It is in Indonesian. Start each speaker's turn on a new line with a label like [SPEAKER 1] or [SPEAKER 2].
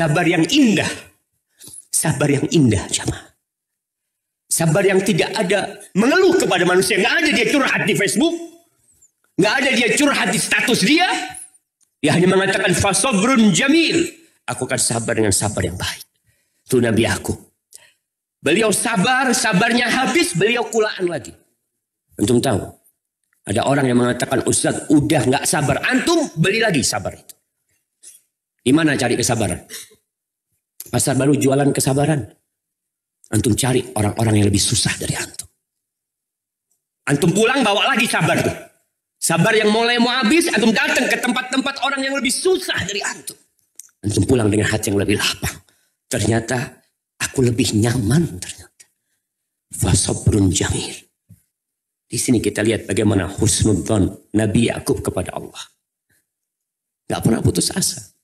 [SPEAKER 1] Sabar yang indah. Sabar yang indah, jamaah. Sabar yang tidak ada mengeluh kepada manusia. Nggak ada dia curhat di Facebook. Nggak ada dia curhat di status dia. Dia hanya mengatakan fasobrun jamil. Aku akan sabar dengan sabar yang baik. Itu Nabi aku. Beliau sabar, sabarnya habis, beliau kulaan lagi. Antum tahu, ada orang yang mengatakan Ustaz udah nggak sabar. Antum beli lagi sabar itu. Di mana cari kesabaran? Pasar baru jualan kesabaran. Antum cari orang-orang yang lebih susah dari antum. Antum
[SPEAKER 2] pulang bawa lagi sabar tuh. Sabar yang mulai mau habis, antum datang ke tempat-tempat orang yang lebih susah dari antum.
[SPEAKER 1] Antum pulang dengan hati yang lebih lapang. Ternyata aku lebih nyaman ternyata. Fasabrun jamir. Di sini kita lihat bagaimana husnudzon Nabi Yakub kepada Allah. Gak pernah putus asa.